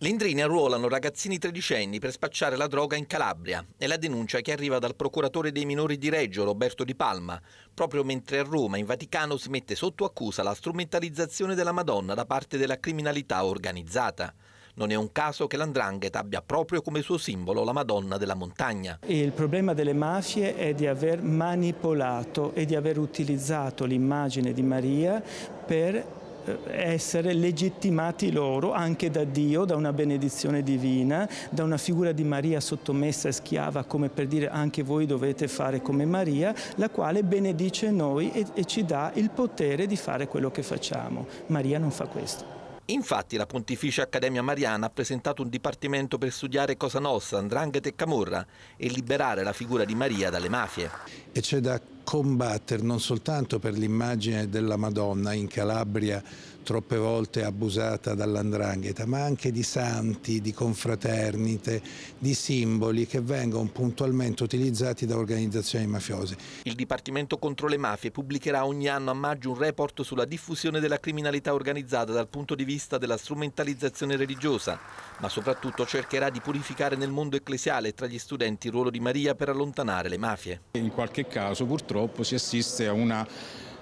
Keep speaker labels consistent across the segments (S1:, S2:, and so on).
S1: Le Indrine arruolano ragazzini tredicenni per spacciare la droga in Calabria. È la denuncia che arriva dal procuratore dei minori di Reggio, Roberto Di Palma, proprio mentre a Roma, in Vaticano, si mette sotto accusa la strumentalizzazione della Madonna da parte della criminalità organizzata. Non è un caso che l'Andrangheta abbia proprio come suo simbolo la Madonna della montagna.
S2: Il problema delle mafie è di aver manipolato e di aver utilizzato l'immagine di Maria per eh, essere legittimati loro anche da Dio, da una benedizione divina, da una figura di Maria sottomessa e schiava, come per dire anche voi dovete fare come Maria, la quale benedice noi e, e ci dà il potere di fare quello che facciamo. Maria non fa questo. Infatti la Pontificia
S1: Accademia Mariana ha presentato un dipartimento per studiare Cosa Nostra, Andrangheta e Camorra e liberare la figura di Maria dalle mafie.
S3: E c'è da combattere non soltanto per l'immagine della Madonna in Calabria troppe volte abusata dall'andrangheta, ma anche di santi, di confraternite, di simboli che vengono puntualmente utilizzati da organizzazioni mafiose.
S1: Il Dipartimento contro le mafie pubblicherà ogni anno a maggio un report sulla diffusione della criminalità organizzata dal punto di vista della strumentalizzazione religiosa ma soprattutto cercherà di purificare nel mondo ecclesiale e tra gli studenti il ruolo di
S4: Maria per allontanare le mafie. In qualche caso purtroppo si assiste a una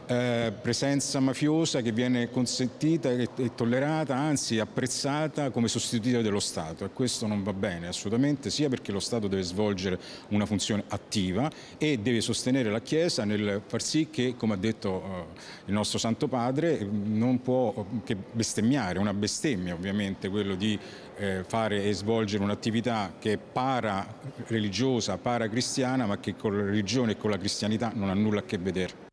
S4: eh, presenza mafiosa che viene consentita e, e, tollerata, anzi apprezzata come sostitutiva dello Stato e questo non va bene assolutamente, sia perché lo Stato deve svolgere una funzione attiva e deve sostenere la Chiesa nel far sì che, come ha detto eh, il nostro Santo Padre, non può eh, che bestemmiare, una bestemmia ovviamente quello di eh, fare e svolgere un'attività che è para religiosa, para cristiana, ma che con la religione e con la cristianità non ha nulla a che vedere.